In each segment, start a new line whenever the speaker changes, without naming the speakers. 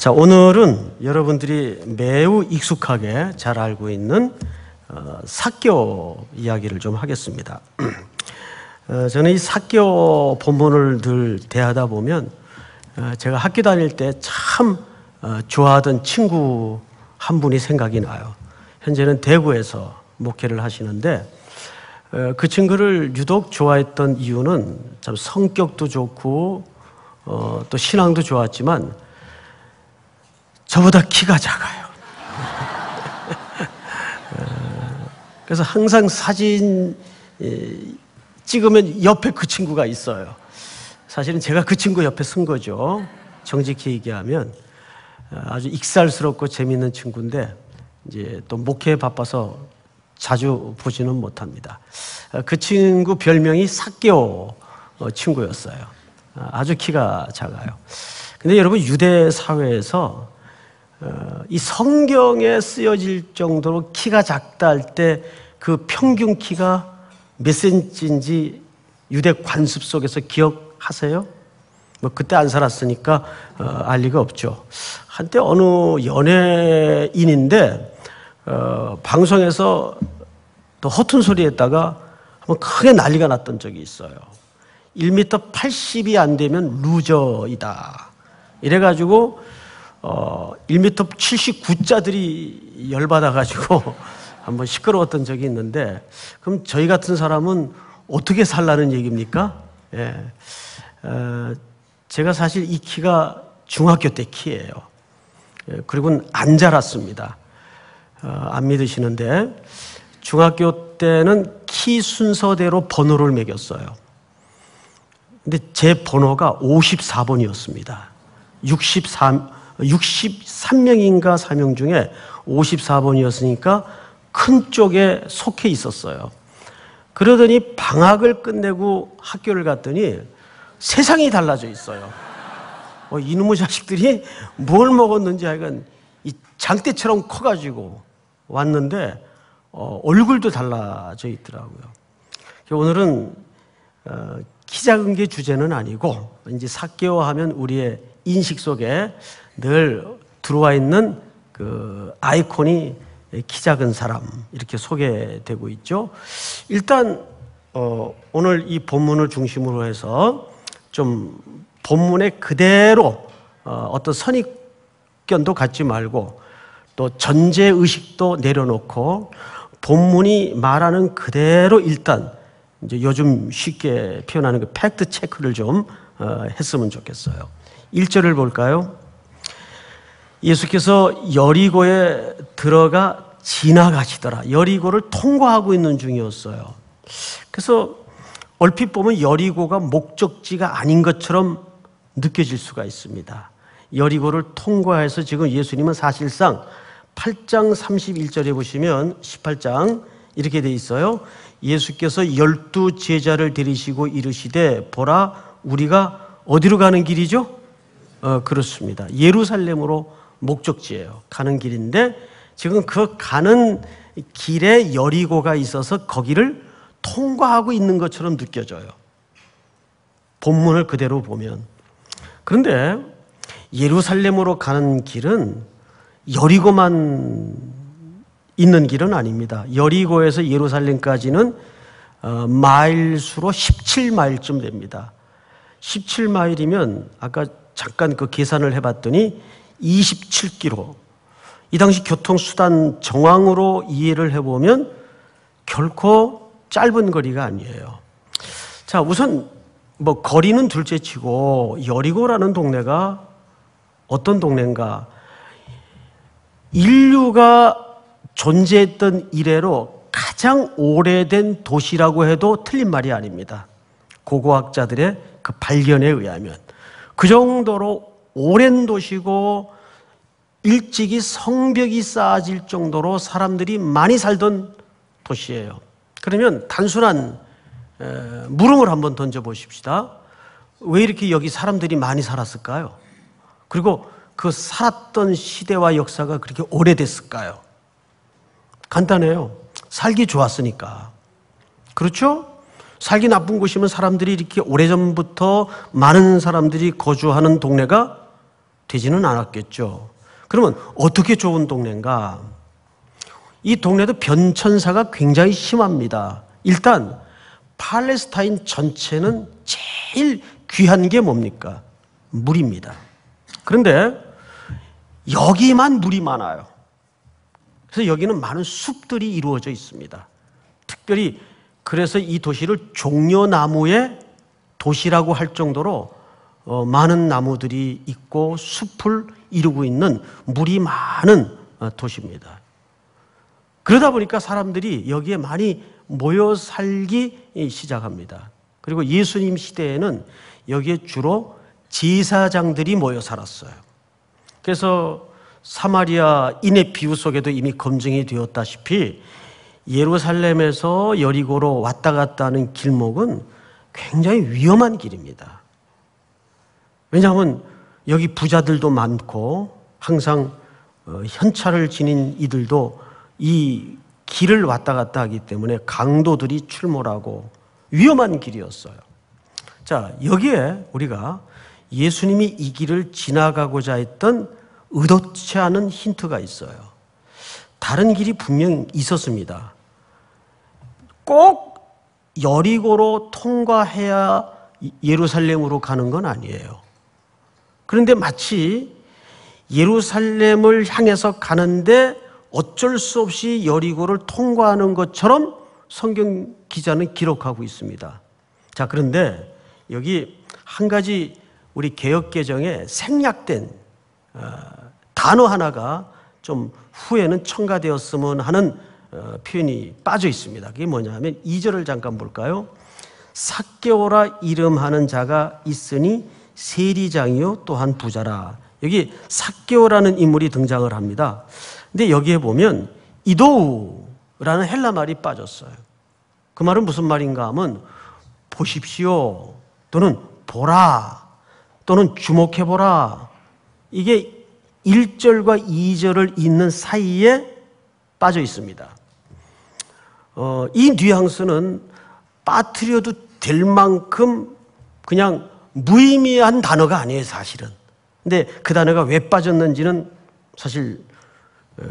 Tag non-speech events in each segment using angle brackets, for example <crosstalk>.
자, 오늘은 여러분들이 매우 익숙하게 잘 알고 있는 어, 사교 이야기를 좀 하겠습니다. <clears throat> 어, 저는 이 사교 본문을 늘 대하다 보면 어, 제가 학교 다닐 때 참 어, 좋아하던 친구 한 분이 생각이 나요. 현재는 대구에서 목회를 하시는데 어, 그 친구를 유독 좋아했던 이유는 참 성격도 좋고 어, 또 신앙도 좋았지만 저보다 키가 작아요. <laughs> 그래서 항상 사진 예, 찍으면 옆에 그 친구가 있어요. 사실은 제가 그 친구 옆에 쓴 거죠. 정직히 얘기하면 아주 익살스럽고 재밌는 친구인데 이제 또 목회에 바빠서 자주 보지는 못합니다. 그 친구 별명이 사교 어, 친구였어요. 아주 키가 작아요. 근데 여러분 유대 사회에서 어, 이 성경에 쓰여질 정도로 키가 작다 할 때 그 평균 키가 몇 센치인지 유대 관습 속에서 기억하세요? 뭐 그때 안 살았으니까 어, 알 리가 없죠. 한때 어느 연예인인데 어, 방송에서 또 허튼 소리 했다가 한번 크게 난리가 났던 적이 있어요. 1m 80이 안 되면 루저이다. 이래가지고 어, 1m 7 9자들이 열받아가지고 <laughs> 한번 시끄러웠던 적이 있는데, 그럼 저희 같은 사람은 어떻게 살라는 얘기입니까? 예. 어, 제가 사실 이 키가 중학교 때 키예요. 예, 그리고는 안 자랐습니다. 어, 안 믿으시는데, 중학교 때는 키 순서대로 번호를 매겼어요. 근데 제 번호가 54번이었습니다. 63, 63명인가 사명 중에 54번이었으니까 큰 쪽에 속해 있었어요. 그러더니 방학을 끝내고 학교를 갔더니 세상이 달라져 있어요. 어, 이놈의 자식들이 뭘 먹었는지 하여간 이 장대처럼 커가지고 왔는데 어, 얼굴도 달라져 있더라고요. 오늘은 어, 키 작은 게 주제는 아니고 이제 사개오 하면 우리의 인식 속에 늘 들어와 있는 그 아이콘이 키 작은 사람 이렇게 소개되고 있죠. 일단 어, 오늘 이 본문을 중심으로 해서 좀 본문에 그대로 어, 어떤 선입견도 갖지 말고 또 전제 의식도 내려놓고 본문이 말하는 그대로 일단 이제 요즘 쉽게 표현하는 그 팩트 체크를 좀 어, 했으면 좋겠어요. 1절을 볼까요? 예수께서 여리고에 들어가 지나가시더라. 여리고를 통과하고 있는 중이었어요. 그래서 얼핏 보면 여리고가 목적지가 아닌 것처럼 느껴질 수가 있습니다. 여리고를 통과해서 지금 예수님은 사실상 8장 31절에 보시면 18장 이렇게 돼 있어요. 예수께서 열두 제자를 데리시고 이르시되 보라 우리가 어디로 가는 길이죠? 어, 그렇습니다. 예루살렘으로 목적지예요. 가는 길인데 지금 그 가는 길에 여리고가 있어서 거기를 통과하고 있는 것처럼 느껴져요. 본문을 그대로 보면. 그런데 예루살렘으로 가는 길은 여리고만 있는 길은 아닙니다. 여리고에서 예루살렘까지는 어, 마일수로 17마일쯤 됩니다. 17마일이면 아까 잠깐 그 계산을 해봤더니 27km. 이 당시 교통수단 정황으로 이해를 해보면 결코 짧은 거리가 아니에요. 자, 우선 뭐 거리는 둘째 치고 여리고라는 동네가 어떤 동네인가. 인류가 존재했던 이래로 가장 오래된 도시라고 해도 틀린 말이 아닙니다. 고고학자들의 그 발견에 의하면. 그 정도로 오랜 도시고 일찍이 성벽이 쌓아질 정도로 사람들이 많이 살던 도시예요. 그러면 단순한 물음을 한번 던져 보십시다. 왜 이렇게 여기 사람들이 많이 살았을까요? 그리고 그 살았던 시대와 역사가 그렇게 오래됐을까요? 간단해요. 살기 좋았으니까. 그렇죠? 살기 나쁜 곳이면 사람들이 이렇게 오래전부터 많은 사람들이 거주하는 동네가 되지는 않았겠죠. 그러면 어떻게 좋은 동네인가? 이 동네도 변천사가 굉장히 심합니다. 일단 팔레스타인 전체는 제일 귀한 게 뭡니까? 물입니다. 그런데 여기만 물이 많아요. 그래서 여기는 많은 숲들이 이루어져 있습니다. 특별히 그래서 이 도시를 종려나무의 도시라고 할 정도로 어, 많은 나무들이 있고 숲을 이루고 있는 물이 많은 어, 도시입니다. 그러다 보니까 사람들이 여기에 많이 모여 살기 시작합니다. 그리고 예수님 시대에는 여기에 주로 제사장들이 모여 살았어요. 그래서 사마리아인의 비유 속에도 이미 검증이 되었다시피 예루살렘에서 여리고로 왔다 갔다 하는 길목은 굉장히 위험한 길입니다. 왜냐하면 여기 부자들도 많고 항상 어, 현찰을 지닌 이들도 이 길을 왔다 갔다 하기 때문에 강도들이 출몰하고 위험한 길이었어요. 자, 여기에 우리가 예수님이 이 길을 지나가고자 했던 의도치 않은 힌트가 있어요. 다른 길이 분명 있었습니다. 꼭 여리고로 통과해야 예루살렘으로 가는 건 아니에요. 그런데 마치 예루살렘을 향해서 가는데 어쩔 수 없이 여리고를 통과하는 것처럼 성경 기자는 기록하고 있습니다. 자, 그런데 여기 한 가지 우리 개혁개정에 생략된 어, 단어 하나가 좀 후에는 첨가되었으면 하는 어, 표현이 빠져 있습니다. 그게 뭐냐 면 2절을 잠깐 볼까요? 삭개오라 이름하는 자가 있으니 세리장이요 또한 부자라. 여기 삭개오라는 인물이 등장을 합니다. 근데 여기에 보면 이도우라는 헬라 말이 빠졌어요. 그 말은 무슨 말인가 하면 보십시오 또는 보라 또는 주목해 보라 이게 1절과 2절을 읽는 사이에 빠져 있습니다. 어, 이 뉘앙스는 빠뜨려도 될 만큼 그냥 무의미한 단어가 아니에요, 사실은. 근데 그 단어가 왜 빠졌는지는 사실 어,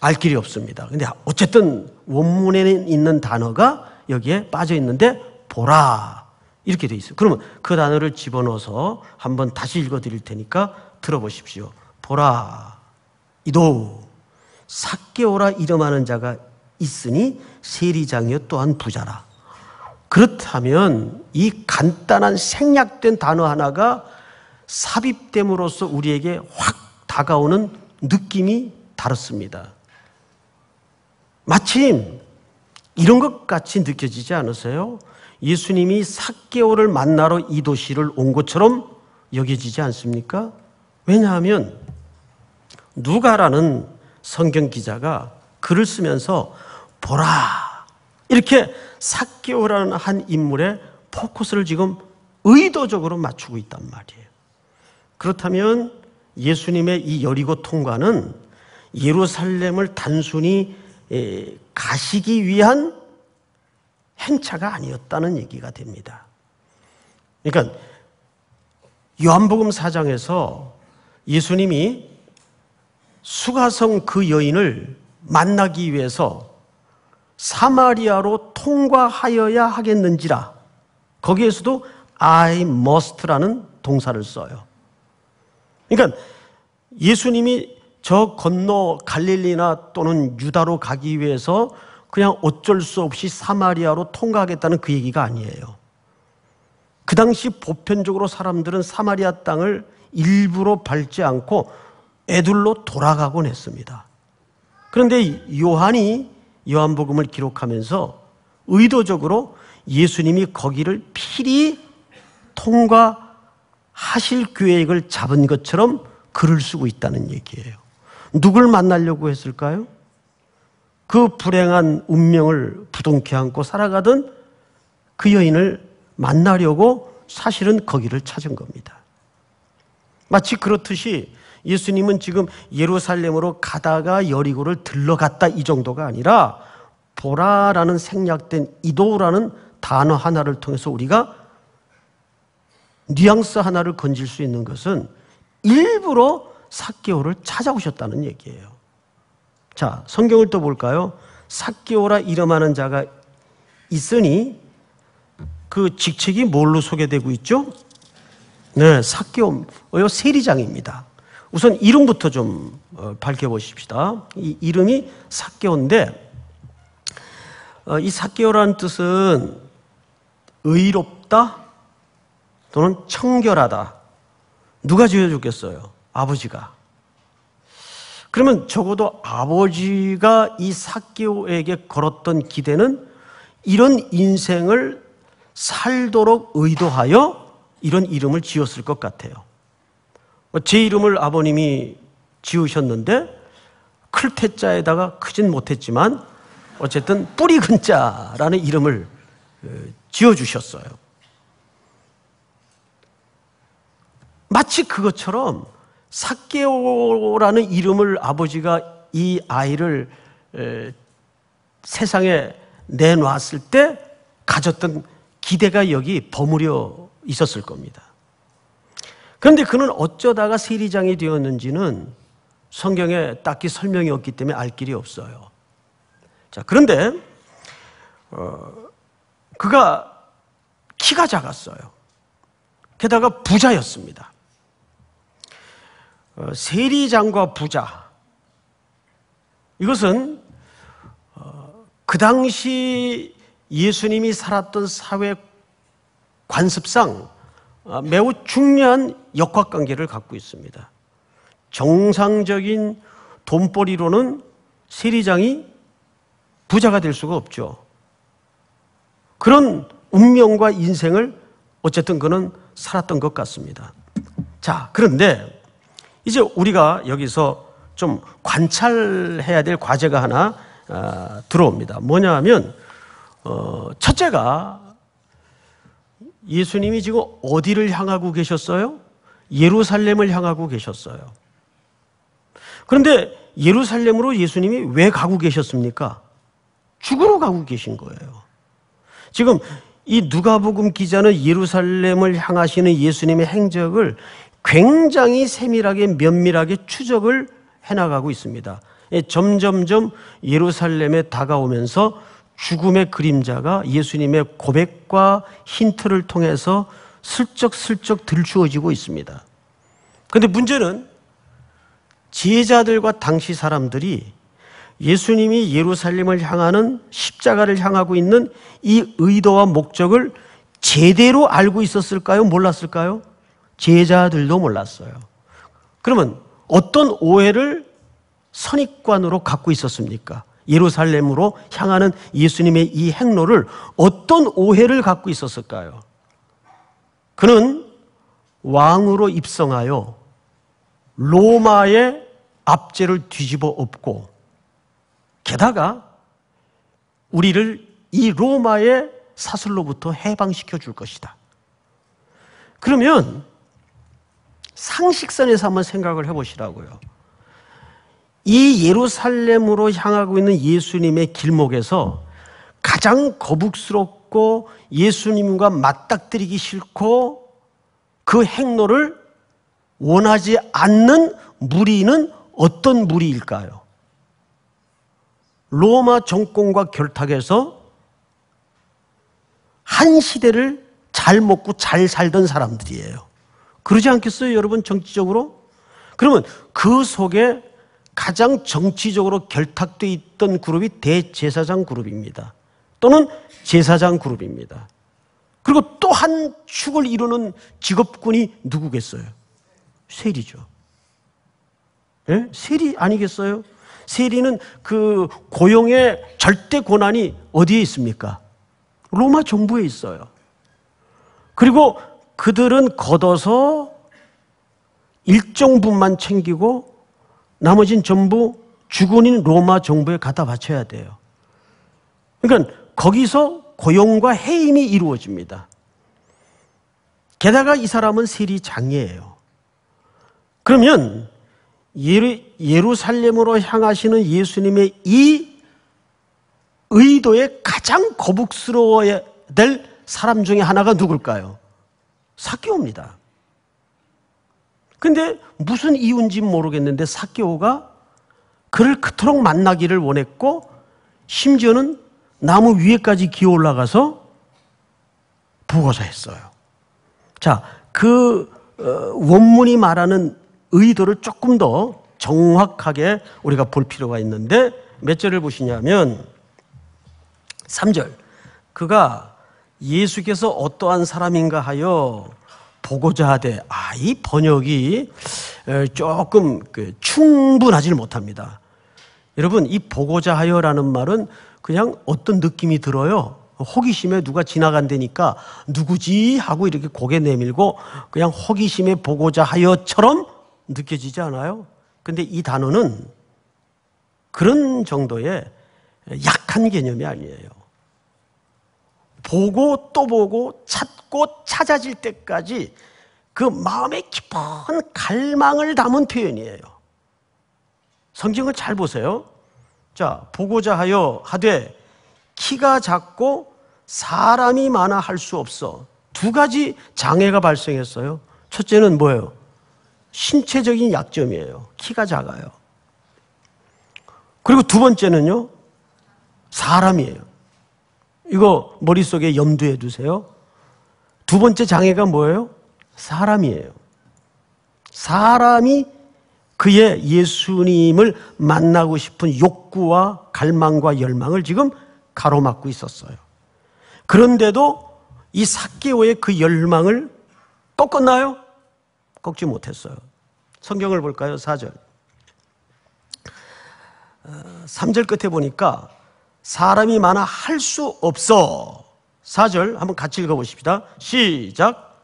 알 길이 없습니다. 근데 어쨌든 원문에 있는 단어가 여기에 빠져 있는데 보라 이렇게 돼 있어요. 그러면 그 단어를 집어넣어서 한번 다시 읽어 드릴 테니까 들어보십시오. 보라 이도 삭개오라 이름하는 자가 있으니 세리장이여 또한 부자라. 그렇다면 이 간단한 생략된 단어 하나가 삽입됨으로써 우리에게 확 다가오는 느낌이 다릅니다 마침 이런 것 같이 느껴지지 않으세요? 예수님이 삭개오를 만나러 이 도시를 온 것처럼 여겨지지 않습니까? 왜냐하면 누가라는 성경 기자가 글을 쓰면서 보라 이렇게 사케오라는 한 인물의 포커스를 지금 의도적으로 맞추고 있단 말이에요. 그렇다면 예수님의 이 여리고 통과는 예루살렘을 단순히 가시기 위한 행차가 아니었다는 얘기가 됩니다. 그러니까 요한복음 4장에서 예수님이 수가성 그 여인을 만나기 위해서 사마리아로 통과하여야 하겠는지라 거기에서도 I must라는 동사를 써요. 그러니까 예수님이 저 건너 갈릴리나 또는 유다로 가기 위해서 그냥 어쩔 수 없이 사마리아로 통과하겠다는 그 얘기가 아니에요. 그 당시 보편적으로 사람들은 사마리아 땅을 일부러 밟지 않고 애둘로 돌아가곤 했습니다. 그런데 요한이 요한복음을 기록하면서 의도적으로 예수님이 거기를 필히 통과하실 계획을 잡은 것처럼 글을 쓰고 있다는 얘기예요. 누굴 만나려고 했을까요? 그 불행한 운명을 부둥켜 안고 살아가던 그 여인을 만나려고 사실은 거기를 찾은 겁니다. 마치 그렇듯이 예수님은 지금 예루살렘으로 가다가 여리고를 들러갔다 이 정도가 아니라 보라라는 생략된 이도라는 단어 하나를 통해서 우리가 뉘앙스 하나를 건질 수 있는 것은 일부러 사개오를 찾아오셨다는 얘기예요. 자, 성경을 또 볼까요? 사개오라 이름하는 자가 있으니 그 직책이 뭘로 소개되고 있죠? 네, 사개오, 세리장입니다. 우선 이름부터 좀 어, 밝혀보십시다. 이 이름이 사개오인데 어, 이 사개오라는 뜻은 의롭다 또는 청결하다. 누가 지어줬겠어요? 아버지가. 그러면 적어도 아버지가 이 사개오에게 걸었던 기대는 이런 인생을 살도록 의도하여 이런 이름을 지었을 것 같아요. 뭐 제 이름을 아버님이 지으셨는데 클태자에다가 크진 못했지만 어쨌든 뿌리 근자라는 이름을 어, 지어주셨어요. 마치 그것처럼 사케오라는 이름을 아버지가 이 아이를 세상에 내놨을 때 가졌던 기대가 여기 버무려 있었을 겁니다. 그런데 그는 어쩌다가 세리장이 되었는지는 성경에 딱히 설명이 없기 때문에 알 길이 없어요. 자, 그런데, 어, 그가 키가 작았어요. 게다가 부자였습니다. 어, 세리장과 부자. 이것은 어, 그 당시 예수님이 살았던 사회 관습상 아, 매우 중요한 역학 관계를 갖고 있습니다. 정상적인 돈벌이로는 세리장이 부자가 될 수가 없죠. 그런 운명과 인생을 어쨌든 그는 살았던 것 같습니다. 자, 그런데 이제 우리가 여기서 좀 관찰해야 될 과제가 하나 아, 들어옵니다. 뭐냐 하면, 어, 첫째가 예수님이 지금 어디를 향하고 계셨어요? 예루살렘을 향하고 계셨어요. 그런데 예루살렘으로 예수님이 왜 가고 계셨습니까? 죽으러 가고 계신 거예요. 지금 이 누가복음 기자는 예루살렘을 향하시는 예수님의 행적을 굉장히 세밀하게 면밀하게 추적을 해나가고 있습니다. 예, 점점점 예루살렘에 다가오면서 죽음의 그림자가 예수님의 고백과 힌트를 통해서 슬쩍슬쩍 들추어지고 있습니다. 그런데 문제는 제자들과 당시 사람들이 예수님이 예루살렘을 향하는 십자가를 향하고 있는 이 의도와 목적을 제대로 알고 있었을까요? 몰랐을까요? 제자들도 몰랐어요. 그러면 어떤 오해를 선입관으로 갖고 있었습니까? 예루살렘으로 향하는 예수님의 이 행로를 어떤 오해를 갖고 있었을까요? 그는 왕으로 입성하여 로마의 압제를 뒤집어 엎고 게다가 우리를 이 로마의 사슬로부터 해방시켜 줄 것이다. 그러면 상식선에서 한번 생각을 해 보시라고요. 이 예루살렘으로 향하고 있는 예수님의 길목에서 가장 거북스럽고 예수님과 맞닥뜨리기 싫고 그 행로를 원하지 않는 무리는 어떤 무리일까요? 로마 정권과 결탁해서 한 시대를 잘 먹고 잘 살던 사람들이에요. 그러지 않겠어요, 여러분, 정치적으로? 그러면 그 속에 가장 정치적으로 결탁돼 있던 그룹이 대제사장 그룹입니다. 또는 제사장 그룹입니다. 그리고 또 한 축을 이루는 직업군이 누구겠어요? 세리죠. 예? 세리 아니겠어요? 세리는 그 고용의 절대 권한이 어디에 있습니까? 로마 정부에 있어요. 그리고 그들은 걷어서 일정분만 챙기고 나머진 전부 주군인 로마 정부에 갖다 바쳐야 돼요. 그러니까 거기서 고용과 해임이 이루어집니다. 게다가 이 사람은 세리 장이에요. 그러면 예루, 예루살렘으로 향하시는 예수님의 이 의도에 가장 거북스러워야 될 사람 중에 하나가 누굴까요? 사기옵니다. 근데 무슨 이유인지 모르겠는데 사케오가 그를 그토록 만나기를 원했고 심지어는 나무 위에까지 기어 올라가서 부고사했어요. 자, 그 어, 원문이 말하는 의도를 조금 더 정확하게 우리가 볼 필요가 있는데 몇 절을 보시냐면 3절 그가 예수께서 어떠한 사람인가 하여 보고자 하되 아 이 번역이 조금 그 충분하지 못합니다. 여러분 이 보고자 하여라는 말은 그냥 어떤 느낌이 들어요. 호기심에 누가 지나간다니까 누구지 하고 이렇게 고개 내밀고 그냥 호기심에 보고자 하여처럼 느껴지지 않아요? 근데 이 단어는 그런 정도의 약한 개념이 아니에요. 보고 또 보고 찾고 찾아질 때까지 그 마음의 깊은 갈망을 담은 표현이에요. 성경을 잘 보세요. 자, 보고자 하여 하되 키가 작고 사람이 많아 할 수 없어. 두 가지 장애가 발생했어요. 첫째는 뭐예요? 신체적인 약점이에요. 키가 작아요. 그리고 두 번째는요, 사람이에요. 이거 머릿속에 염두에 두세요. 두 번째 장애가 뭐예요? 사람이에요. 사람이 그의 예수님을 만나고 싶은 욕구와 갈망과 열망을 지금 가로막고 있었어요. 그런데도 이 사개오의 그 열망을 꺾었나요? 꺾지 못했어요. 성경을 볼까요? 4절. 3절 어, 끝에 보니까 사람이 많아 할 수 없어. 4절 한번 같이 읽어보십시다. 시작.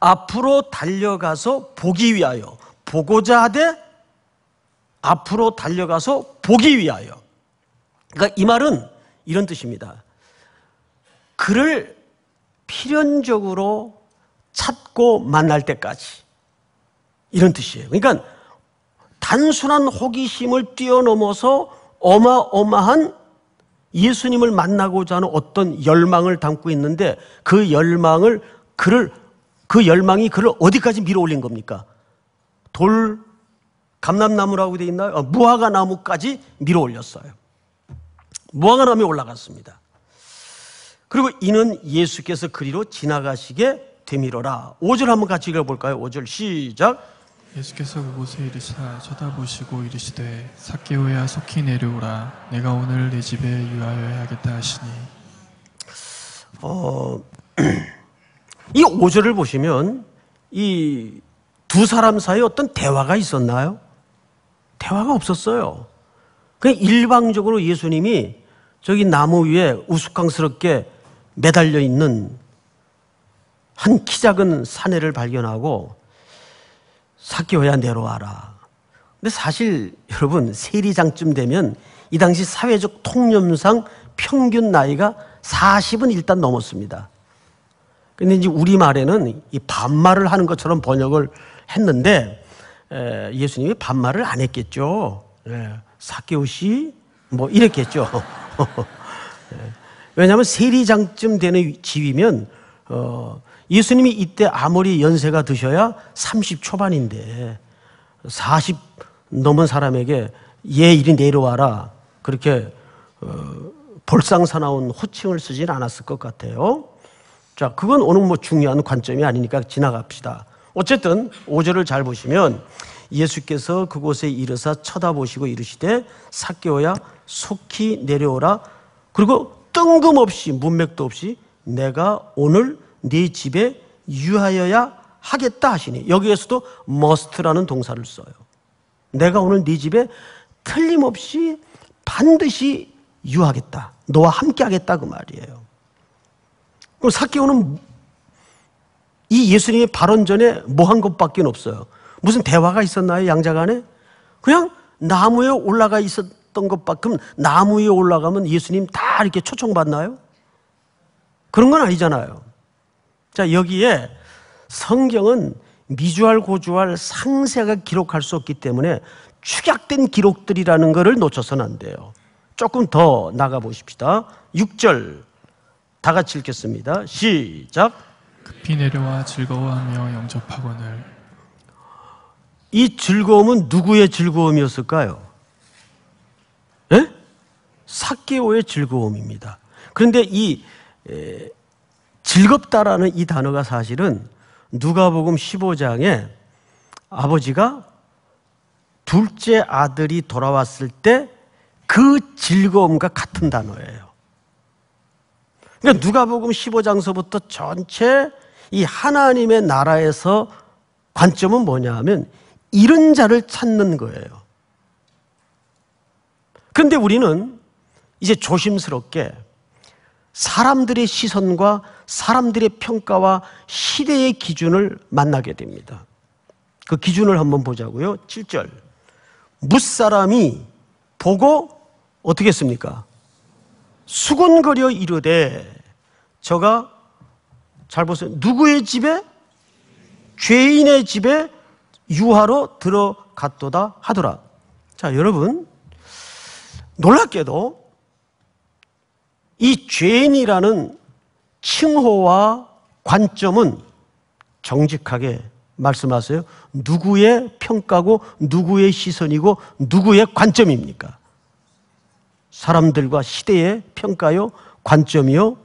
앞으로 달려가서 보기 위하여 보고자 하되 앞으로 달려가서 보기 위하여 그러니까 이 말은 이런 뜻입니다 그를 필연적으로 찾고 만날 때까지 이런 뜻이에요. 그러니까 단순한 호기심을 뛰어넘어서 어마어마한 예수님을 만나고자 하는 어떤 열망을 담고 있는데 그 열망을 그를 그 열망이 그를 어디까지 밀어 올린 겁니까? 돌 감람나무라고 돼 있나요? 어, 무화과 나무까지 밀어 올렸어요. 무화과 나무에 올라갔습니다. 그리고 이는 예수께서 그리로 지나가시게 되밀어라. 5절 한번 같이 읽어볼까요? 5절 시작.
예수께서 그곳에 이르사 쳐다보시고 이르시되 사케오야 속히 내려오라 내가 오늘 내 집에 유하여 야 하겠다 하시니
어, <clears throat> 이 5절을 보시면 이 두 사람 사이에 어떤 대화가 있었나요? 대화가 없었어요. 그 일방적으로 예수님이 저기 나무 위에 우스꽝스럽게 매달려 있는 한 키 작은 사내를 발견하고 사기호야 내려와라. 근데 사실 여러분 세리장쯤 되면 이 당시 사회적 통념상 평균 나이가 40은 일단 넘었습니다. 근데 이제 우리말에는 이 반말을 하는 것처럼 번역을 했는데 예수님이 반말을 안 했겠죠. 예, 사기호씨뭐 이랬겠죠. <laughs> 예. 왜냐하면 세리장쯤 되는 지위면 어, 예수님이 이때 아무리 연세가 드셔야 30 초반인데 40 넘은 사람에게 예 이리 내려와라 그렇게 어, 볼상사나운 호칭을 쓰진 않았을 것 같아요. 자, 그건 오늘 뭐 중요한 관점이 아니니까 지나갑시다. 어쨌든 5절을 잘 보시면 예수께서 그곳에 이르사 쳐다보시고 이르시되 사께오야 속히 내려오라. 그리고 뜬금없이 문맥도 없이 내가 오늘 네 집에 유하여야 하겠다 하시니 여기에서도 must라는 동사를 써요. 내가 오늘 네 집에 틀림없이 반드시 유하겠다. 너와 함께 하겠다 그 말이에요. 그럼 사케오는 이 예수님의 발언 전에 뭐 한 것밖에 없어요. 무슨 대화가 있었나요, 양자 간에? 그냥 나무에 올라가 있었던 것만큼 나무에 올라가면 예수님 다 이렇게 초청받나요? 그런 건 아니잖아요. 자, 여기에 성경은 미주알 고주알 상세가 기록할 수 없기 때문에 축약된 기록들이라는 것을 놓쳐서는 안 돼요. 조금 더 나가 보십시다. 6절 다 같이 읽겠습니다. 시작.
급히 내려와 즐거워하며 영접하거늘. 이 즐거움은 누구의 즐거움이었을까요?
예? 사케오의 즐거움입니다. 그런데 이 에, 즐겁다라는 이 단어가 사실은 누가복음 15장에 아버지가 둘째 아들이 돌아왔을 때 그 즐거움과 같은 단어예요. 그러니까 누가복음 15장서부터 전체 이 하나님의 나라에서 관점은 뭐냐면 하 이런 자를 찾는 거예요. 그런데 우리는 이제 조심스럽게 사람들의 시선과 사람들의 평가와 시대의 기준을 만나게 됩니다. 그 기준을 한번 보자고요. 7절. 무사람이 보고 어떻게 했습니까? 수군거려 이르되 저가 잘 보세요. 누구의 집에? 죄인의 집에 유하로 들어갔도다 하더라. 자, 여러분. 놀랍게도 이 죄인이라는 칭호와 관점은 정직하게 말씀하세요. 누구의 평가고 누구의 시선이고 누구의 관점입니까? 사람들과 시대의 평가요, 관점이요,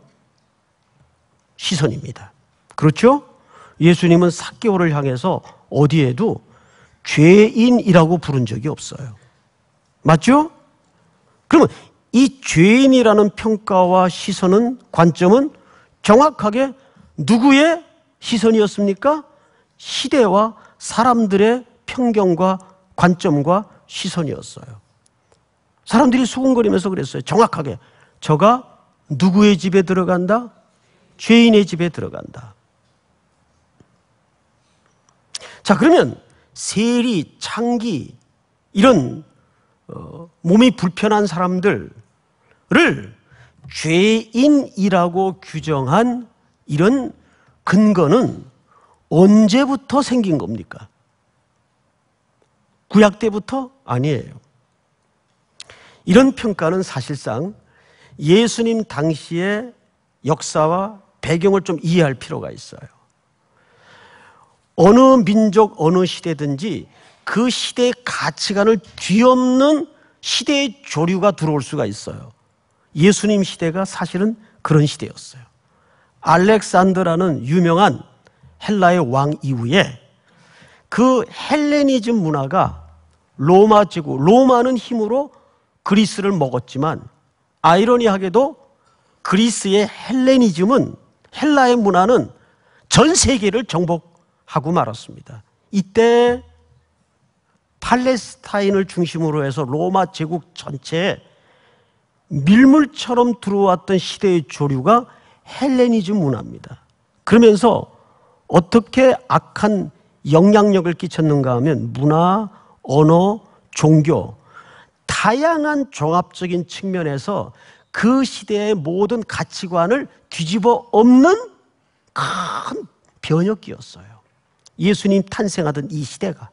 시선입니다. 그렇죠? 예수님은 사개를 향해서 어디에도 죄인이라고 부른 적이 없어요. 맞죠? 그러면 이 죄인이라는 평가와 시선은 관점은 정확하게 누구의 시선이었습니까? 시대와 사람들의 편견과 관점과 시선이었어요. 사람들이 수군거리면서 그랬어요. 정확하게 저가 누구의 집에 들어간다? 죄인의 집에 들어간다. 자, 그러면 세리, 창기 이런 어, 몸이 불편한 사람들 를 죄인이라고 규정한 이런 근거는 언제부터 생긴 겁니까? 구약 때부터 아니에요. 이런 평가는 사실상 예수님 당시의 역사와 배경을 좀 이해할 필요가 있어요. 어느 민족, 어느 시대든지 그 시대의 가치관을 뒤엎는 시대의 조류가 들어올 수가 있어요. 예수님 시대가 사실은 그런 시대였어요. 알렉산드라는 유명한 헬라의 왕 이후에 그 헬레니즘 문화가 로마 제국, 로마는 힘으로 그리스를 먹었지만 아이러니하게도 그리스의 헬레니즘은 헬라의 문화는 전 세계를 정복하고 말았습니다. 이때 팔레스타인을 중심으로 해서 로마 제국 전체에 밀물처럼 들어왔던 시대의 조류가 헬레니즘 문화입니다. 그러면서 어떻게 악한 영향력을 끼쳤는가 하면 문화, 언어, 종교, 다양한 종합적인 측면에서 그 시대의 모든 가치관을 뒤집어 엎는 큰 변혁기였어요. 예수님 탄생하던 이 시대가.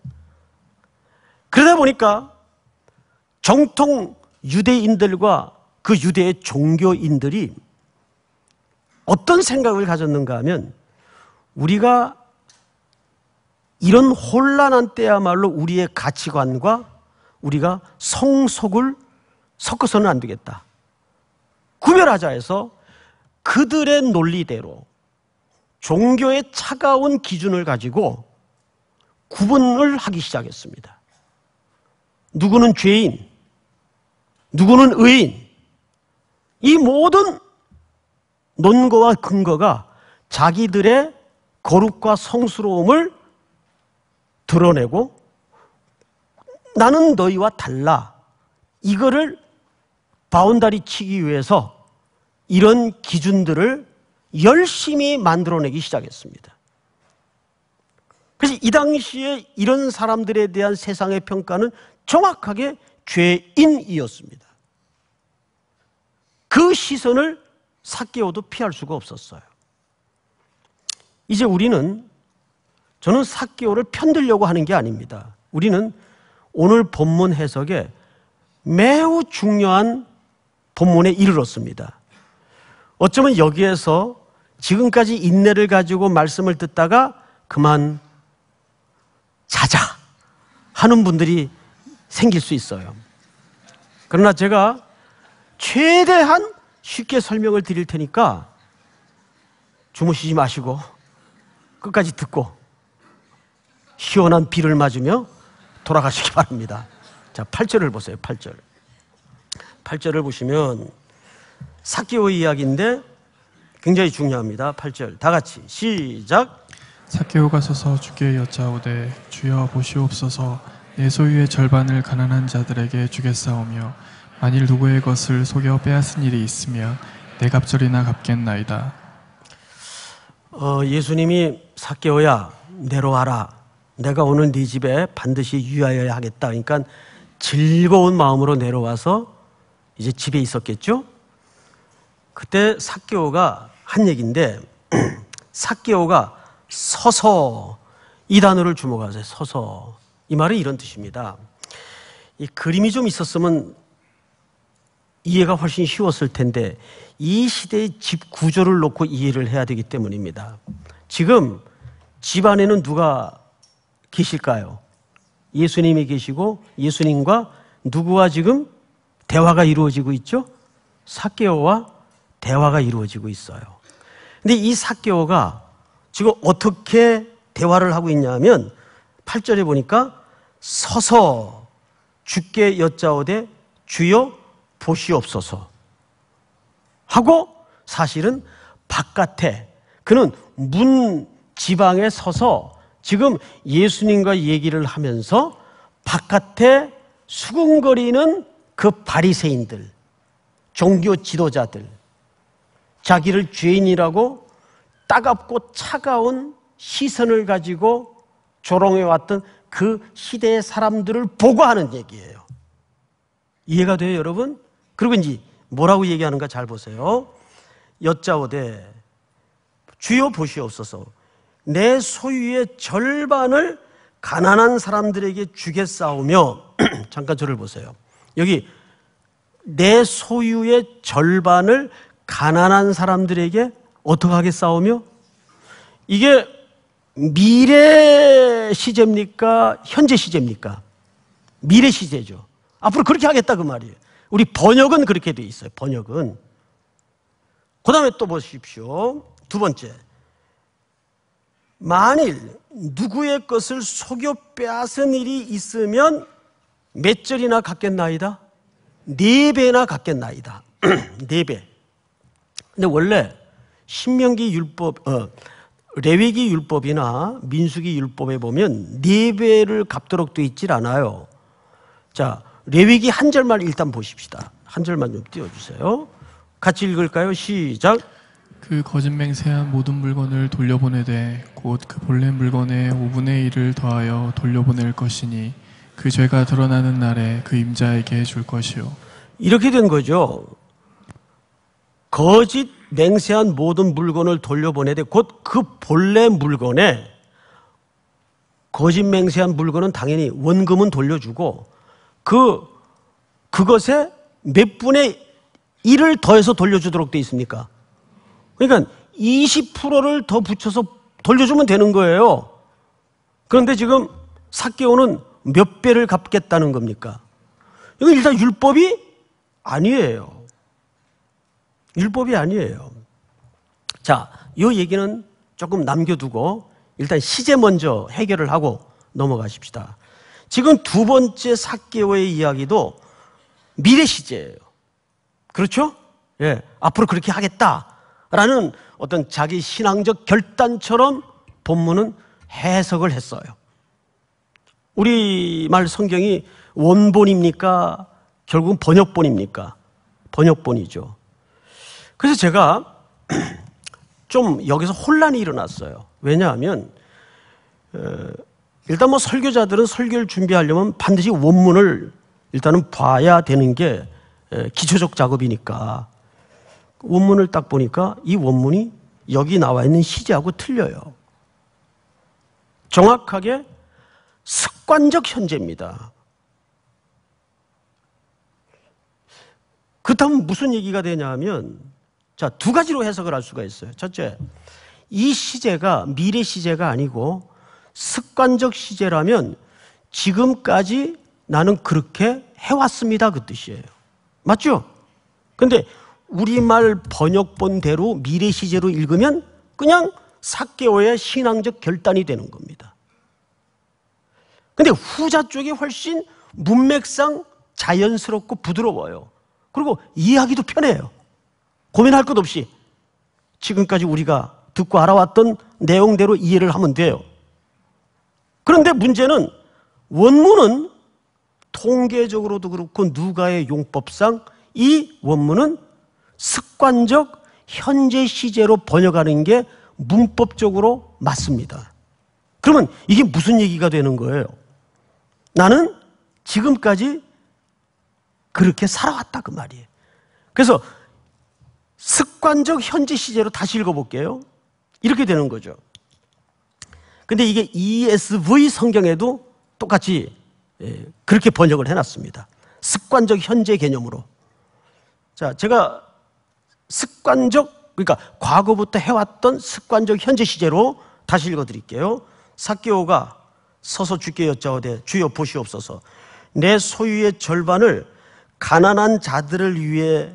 그러다 보니까 정통 유대인들과 그 유대의 종교인들이 어떤 생각을 가졌는가 하면 우리가 이런 혼란한 때야말로 우리의 가치관과 우리가 성속을 섞어서는 안 되겠다. 구별하자 해서 그들의 논리대로 종교의 차가운 기준을 가지고 구분을 하기 시작했습니다. 누구는 죄인, 누구는 의인, 이 모든 논거와 근거가 자기들의 거룩과 성스러움을 드러내고 나는 너희와 달라. 이거를 바운다리 치기 위해서 이런 기준들을 열심히 만들어내기 시작했습니다. 그래서 이 당시에 이런 사람들에 대한 세상의 평가는 정확하게 죄인이었습니다. 그 시선을 사개오도 피할 수가 없었어요. 이제 우리는 저는 사개오를 편들려고 하는 게 아닙니다. 우리는 오늘 본문 해석에 매우 중요한 본문에 이르렀습니다. 어쩌면 여기에서 지금까지 인내를 가지고 말씀을 듣다가 그만 자자 하는 분들이 생길 수 있어요. 그러나 제가 최대한 쉽게 설명을 드릴 테니까 주무시지 마시고 끝까지 듣고 시원한 비를 맞으며 돌아가시기 바랍니다. 자, 8절을 보세요. 8절. 8절을 보시면 사키오 의 이야기인데 굉장히 중요합니다. 8절. 다 같이 시작.
사케오가 서서 주께 여짜오되 주여 보시옵소서 내 소유의 절반을 가난한 자들에게 주겠사오며 만일 누구의 것을 속여 빼앗은 일이 있으면 내 갑절이나 갚겠나이다.
어, 예수님이 사케오야 내려와라. 내가 오늘 네 집에 반드시 유하여야 하겠다. 그러니까 즐거운 마음으로 내려와서 이제 집에 있었겠죠. 그때 사케오가 한얘기데 사케오가 서서 이 단어를 주목하세요. 서서 이 말은 이런 뜻입니다. 이 그림이 좀 있었으면 이해가 훨씬 쉬웠을 텐데 이 시대의 집 구조를 놓고 이해를 해야 되기 때문입니다. 지금 집 안에는 누가 계실까요? 예수님이 계시고 예수님과 누구와 지금 대화가 이루어지고 있죠? 사개오와 대화가 이루어지고 있어요. 근데 이 사개오가 지금 어떻게 대화를 하고 있냐면 8절에 보니까 서서 주께 여짜오되 주여 보시옵소서 하고 사실은 바깥에 그는 문 지방에 서서 지금 예수님과 얘기를 하면서 바깥에 수군거리는 그 바리새인들, 종교 지도자들, 자기를 죄인이라고 따갑고 차가운 시선을 가지고 조롱해 왔던 그 시대의 사람들을 보고하는 얘기예요. 이해가 돼요, 여러분? 그리고 이제 뭐라고 얘기하는가 잘 보세요. 여자오되 주여 보시옵소서 내 소유의 절반을 가난한 사람들에게 주겠사오며 <clears throat> 잠깐 저를 보세요. 여기 내 소유의 절반을 가난한 사람들에게 어떻게 하겠사오며 이게 미래 시제입니까? 현재 시제입니까? 미래 시제죠. 앞으로 그렇게 하겠다 그 말이에요. 우리 번역은 그렇게 돼 있어요. 번역은. 그 다음에 또 보십시오. 두 번째. 만일 누구의 것을 속여 빼앗은 일이 있으면 몇 절이나 갚겠나이다? 네 배나 갚겠나이다. <clears throat> 네 배. 근데 원래 신명기 율법, 어, 레위기 율법이나 민수기 율법에 보면 네 배를 갚도록 돼 있질 않아요. 자, 레위기 한 절만 일단 보십시다. 한 절만 좀 띄워주세요. 같이 읽을까요?
시작. 그 거짓 맹세한 모든 물건을 돌려보내되 곧 그 본래 물건의 5분의 1을 더하여 돌려보낼 것이니 그 죄가 드러나는 날에 그 임자에게 줄 것이요. 이렇게 된 거죠. 거짓
맹세한 모든 물건을 돌려보내되 곧 그 본래 물건에 거짓 맹세한 물건은 당연히 원금은 돌려주고 그 그것에 몇 분의 1을 더해서 돌려주도록 돼 있습니까? 그러니까 20%를 더 붙여서 돌려주면 되는 거예요. 그런데 지금 사개오는 몇 배를 갚겠다는 겁니까? 이건 일단 율법이 아니에요. 율법이 아니에요. 자, 이 얘기는 조금 남겨두고 일단 시제 먼저 해결을 하고 넘어가십시다. 지금 두 번째 사개오의 이야기도 미래 시제예요. 그렇죠? 예. 앞으로 그렇게 하겠다라는 어떤 자기 신앙적 결단처럼 본문은 해석을 했어요. 우리말 성경이 원본입니까? 결국은 번역본입니까? 번역본이죠. 그래서 제가 <clears throat> 좀 여기서 혼란이 일어났어요. 왜냐하면 일단 뭐 설교자들은 설교를 준비하려면 반드시 원문을 일단은 봐야 되는 게 기초적 작업이니까 원문을 딱 보니까 이 원문이 여기 나와 있는 시제하고 틀려요. 정확하게 습관적 현재입니다. 그렇다면 무슨 얘기가 되냐 하면 자, 두 가지로 해석을 할 수가 있어요. 첫째, 이 시제가 미래 시제가 아니고 습관적 시제라면 지금까지 나는 그렇게 해왔습니다. 그 뜻이에요. 맞죠? 근데 우리말 번역본대로 미래 시제로 읽으면 그냥 사케오의 신앙적 결단이 되는 겁니다. 근데 후자 쪽이 훨씬 문맥상 자연스럽고 부드러워요. 그리고 이해하기도 편해요. 고민할 것 없이 지금까지 우리가 듣고 알아왔던 내용대로 이해를 하면 돼요. 그런데 문제는 원문은 통계적으로도 그렇고 누가의 용법상 이 원문은 습관적 현재 시제로 번역하는 게 문법적으로 맞습니다. 그러면 이게 무슨 얘기가 되는 거예요? 나는 지금까지 그렇게 살아왔다 그 말이에요. 그래서 습관적 현재 시제로 다시 읽어볼게요. 이렇게 되는 거죠. 근데 이게 ESV 성경에도 똑같이 예, 그렇게 번역을 해놨습니다. 습관적 현재 개념으로. 자, 제가 습관적, 그러니까 과거부터 해왔던 습관적 현재 시제로 다시 읽어드릴게요. 사케오가 서서 주께 여자오되 주여 보시옵소서 내 소유의 절반을 가난한 자들을 위해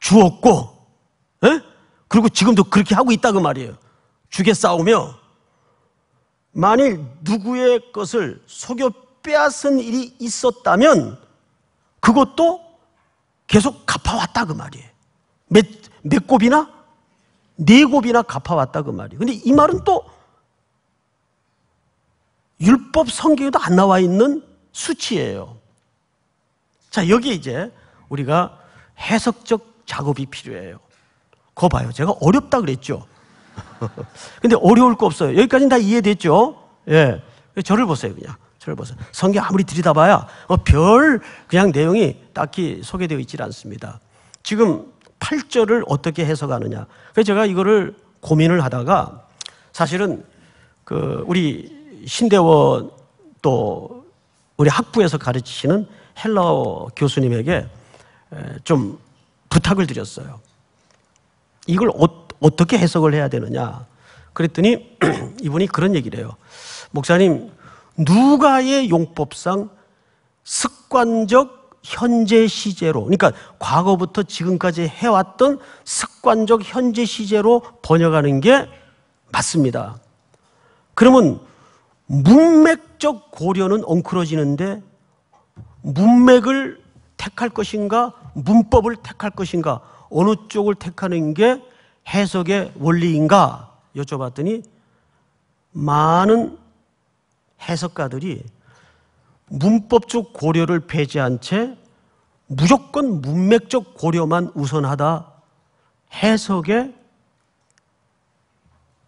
주었고, 에? 예? 그리고 지금도 그렇게 하고 있다 그 말이에요. 주게 싸우며 만일 누구의 것을 속여 빼앗은 일이 있었다면 그것도 계속 갚아왔다 그 말이에요. 몇, 몇 곱이나? 네 곱이나 갚아왔다 그 말이에요. 근데 이 말은 또 율법 성경에도 안 나와 있는 수치예요. 자, 여기 이제 우리가 해석적 작업이 필요해요. 거 봐요. 제가 어렵다 그랬죠. <laughs> 근데 어려울 거 없어요. 여기까지는 다 이해됐죠? 예. 저를 보세요, 그냥. 저를 보세요. 성경 아무리 들여다봐야별 어, 그냥 내용이 딱히 소개되어 있질 않습니다. 지금 8절을 어떻게 해석하느냐. 그래서 제가 이거를 고민을 하다가 사실은 그 우리 신대원 또 우리 학부에서 가르치시는 헬러 교수님에게 좀 부탁을 드렸어요. 이걸 어, 떻게 해석을 해야 되느냐. 그랬더니 <clears throat> 이분이 그런 얘기를 해요. 목사님, 누가의 용법상 습관적 현재 시제로, 그러니까 과거부터 지금까지 해왔던 습관적 현재 시제로 번역하는 게 맞습니다. 그러면 문맥적 고려는 엉클어지는데 문맥을 택할 것인가 문법을 택할 것인가 어느 쪽을 택하는 게 해석의 원리인가 여쭤봤더니 많은 해석가들이 문법적 고려를 배제한 채 무조건 문맥적 고려만 우선하다 해석에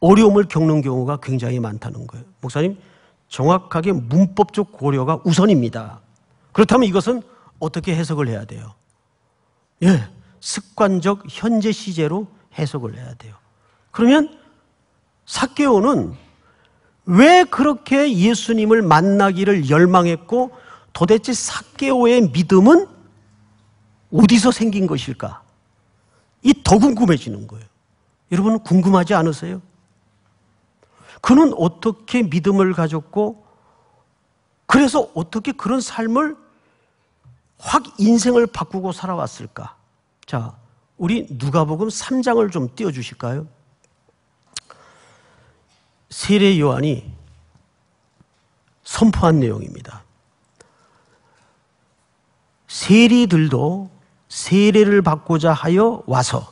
어려움을 겪는 경우가 굉장히 많다는 거예요. 목사님, 정확하게 문법적 고려가 우선입니다. 그렇다면 이것은 어떻게 해석을 해야 돼요? 예. 습관적 현재 시제로 해석을 해야 돼요. 그러면 사케오는 왜 그렇게 예수님을 만나기를 열망했고 도대체 사케오의 믿음은 어디서 생긴 것일까? 이 더 궁금해지는 거예요. 여러분 궁금하지 않으세요? 그는 어떻게 믿음을 가졌고 그래서 어떻게 그런 삶을 확 인생을 바꾸고 살아왔을까? 자, 우리 누가복음 3장을 좀 띄워 주실까요? 세례 요한이 선포한 내용입니다. 세리들도 세례를 받고자 하여 와서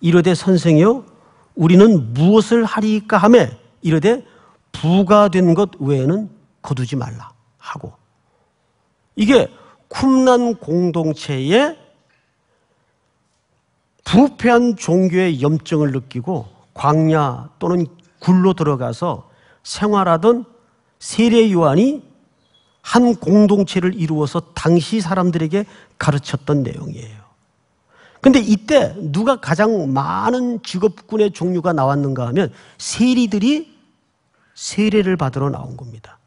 이르되 선생여 우리는 무엇을 하리까 하며 이르되 부가 된 것 외에는 거두지 말라 하고 이게 쿰난 공동체의 부패한 종교의 염증을 느끼고 광야 또는 굴로 들어가서 생활하던 세례 요한이 한 공동체를 이루어서 당시 사람들에게 가르쳤던 내용이에요. 근데 이때 누가 가장 많은 직업군의 종류가 나왔는가 하면 세리들이 세례를 받으러 나온 겁니다.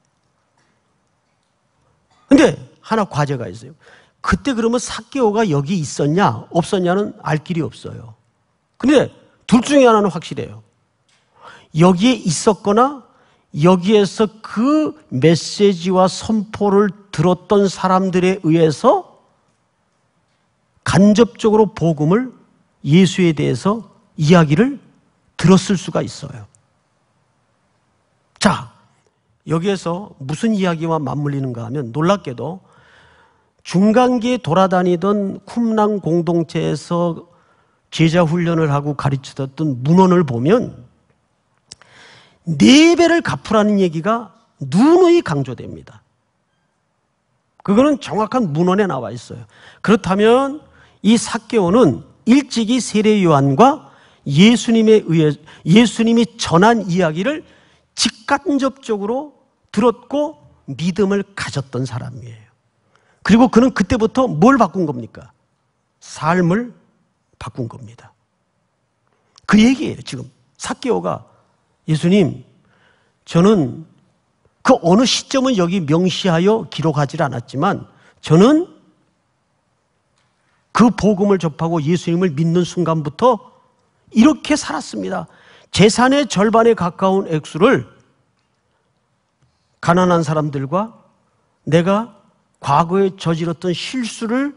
근데 하나 과제가 있어요. 그때 그러면 사개오가 여기 있었냐 없었냐는 알 길이 없어요. 근데 둘 중에 하나는 확실해요. 여기에 있었거나 여기에서 그 메시지와 선포를 들었던 사람들에 의해서 간접적으로 복음을 예수에 대해서 이야기를 들었을 수가 있어요. 자, 여기에서 무슨 이야기와 맞물리는가 하면 놀랍게도 중간기에 돌아다니던 쿰랑 공동체에서 제자 훈련을 하고 가르치던 문헌을 보면 네 배를 갚으라는 얘기가 누누이 강조됩니다. 그거는 정확한 문헌에 나와 있어요. 그렇다면 이 사케오는 일찍이 세례 요한과 예수님에 의해 예수님이 전한 이야기를 직간접적으로 들었고 믿음을 가졌던 사람이에요. 그리고 그는 그때부터 뭘 바꾼 겁니까? 삶을 바꾼 겁니다. 그 얘기예요, 지금. 사개오가 예수님, 저는 그 어느 시점은 여기 명시하여 기록하지 않았지만 저는 그 복음을 접하고 예수님을 믿는 순간부터 이렇게 살았습니다. 재산의 절반에 가까운 액수를 가난한 사람들과 내가 과거에 저질렀던 실수를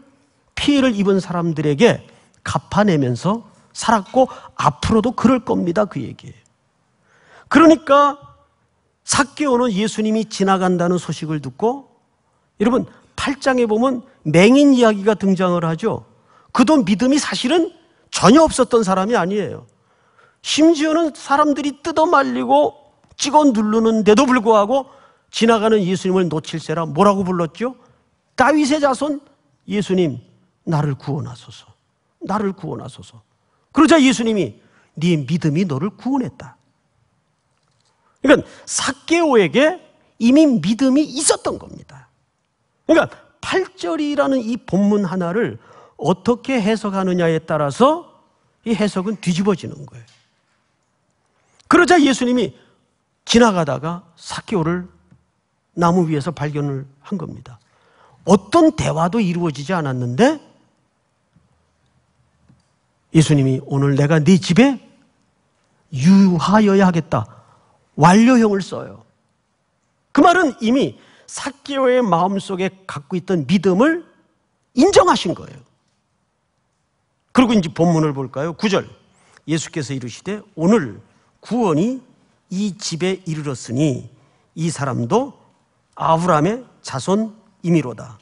피해를 입은 사람들에게 갚아내면서 살았고 앞으로도 그럴 겁니다. 그 얘기예요. 그러니까 사케오는 예수님이 지나간다는 소식을 듣고 여러분 8장에 보면 맹인 이야기가 등장을 하죠. 그도 믿음이 사실은 전혀 없었던 사람이 아니에요. 심지어는 사람들이 뜯어 말리고 찍어 누르는데도 불구하고 지나가는 예수님을 놓칠세라 뭐라고 불렀죠? 다윗의 자손 예수님 나를 구원하소서. 나를 구원하소서. 그러자 예수님이 네 믿음이 너를 구원했다. 그러니까 사케오에게 이미 믿음이 있었던 겁니다. 그러니까 8절이라는 이 본문 하나를 어떻게 해석하느냐에 따라서 이 해석은 뒤집어지는 거예요. 그러자 예수님이 지나가다가 사케오를 나무 위에서 발견을 한 겁니다. 어떤 대화도 이루어지지 않았는데 예수님이 오늘 내가 네 집에 유하여야 하겠다. 완료형을 써요. 그 말은 이미 사기오의 마음속에 갖고 있던 믿음을 인정하신 거예요. 그리고 이제 본문을 볼까요? 9절. 예수께서 이르시되 오늘 구원이 이 집에 이르렀으니 이 사람도 아브라함의 자손 임의로다.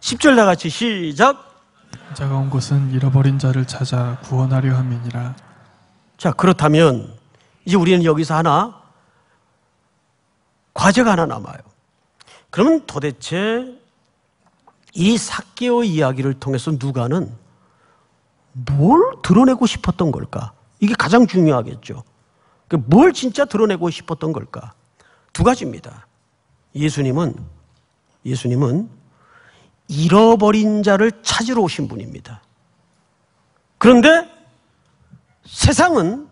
10절 다 같이 시작.
자가 온 곳은 잃어버린 자를 찾아 구원하려 함이니라.
자, 그렇다면 이제 우리는 여기서 하나 과제가 하나 남아요. 그러면 도대체 이 사개오 이야기를 통해서 누가는 뭘 드러내고 싶었던 걸까? 이게 가장 중요하겠죠. 그 뭘 진짜 드러내고 싶었던 걸까? 두 가지입니다. 예수님은 예수님은 잃어버린 자를 찾으러 오신 분입니다. 그런데 세상은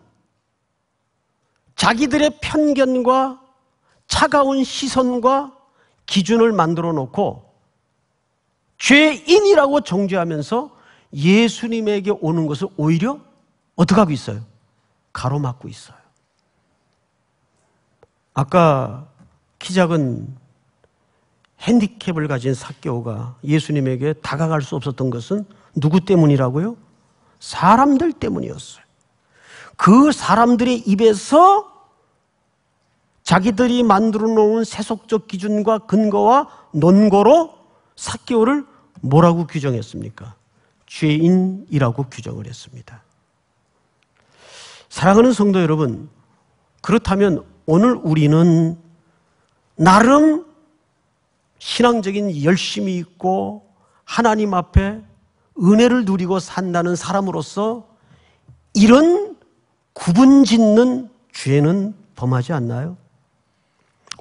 자기들의 편견과 차가운 시선과 기준을 만들어 놓고 죄인이라고 정죄하면서 예수님에게 오는 것을 오히려 어떻게 하고 있어요? 가로막고 있어요. 아까 키작은 핸디캡을 가진 사개오가 예수님에게 다가갈 수 없었던 것은 누구 때문이라고요? 사람들 때문이었어요. 그 사람들의 입에서 자기들이 만들어 놓은 세속적 기준과 근거와 논거로 사개오를 뭐라고 규정했습니까? 죄인이라고 규정을 했습니다. 사랑하는 성도 여러분, 그렇다면 오늘 우리는 나름 신앙적인 열심이 있고 하나님 앞에 은혜를 누리고 산다는 사람으로서 이런 구분 짓는 죄는 범하지 않나요?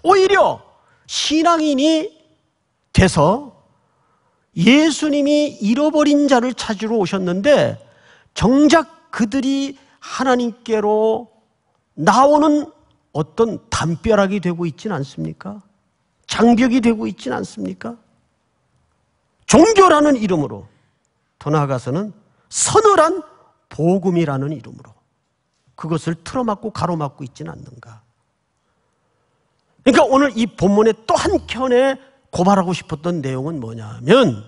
오히려 신앙인이 돼서 예수님이 잃어버린 자를 찾으러 오셨는데 정작 그들이 하나님께로 나오는 어떤 담벼락이 되고 있지는 않습니까? 장벽이 되고 있지는 않습니까? 종교라는 이름으로 더 나아가서는 서늘한 복음이라는 이름으로 그것을 틀어막고 가로막고 있지는 않는가? 그러니까 오늘 이 본문의 또 한 켠에 고발하고 싶었던 내용은 뭐냐면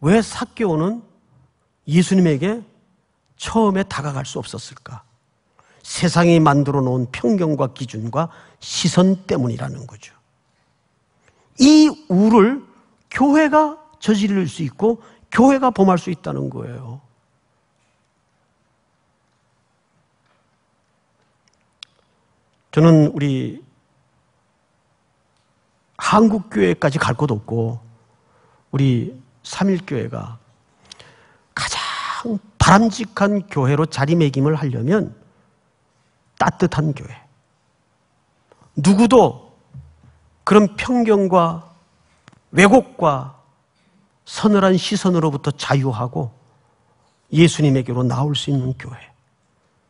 왜 사케오는 예수님에게 처음에 다가갈 수 없었을까? 세상이 만들어 놓은 편견과 기준과 시선 때문이라는 거죠. 이 우를 교회가 저지를 수 있고 교회가 범할 수 있다는 거예요. 저는 우리 한국교회까지 갈 곳도 없고 우리 삼일교회가 가장 바람직한 교회로 자리매김을 하려면 따뜻한 교회. 누구도 그런 편견과 왜곡과 서늘한 시선으로부터 자유하고 예수님에게로 나올 수 있는 교회.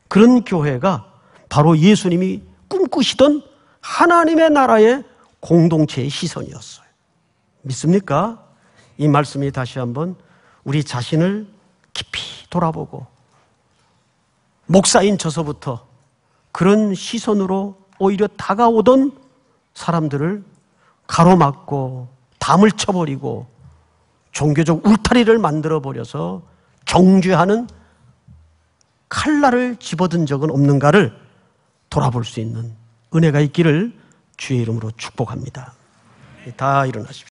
그런 교회가 바로 예수님이 꿈꾸시던 하나님의 나라의 공동체의 시선이었어요. 믿습니까? 이 말씀이 다시 한번 우리 자신을 깊이 돌아보고 목사인 저서부터 그런 시선으로 오히려 다가오던 사람들을 가로막고 담을 쳐버리고 종교적 울타리를 만들어 버려서 정죄하는 칼날을 집어든 적은 없는가를 돌아볼 수 있는 은혜가 있기를 주의 이름으로 축복합니다. 다 일어나십시오.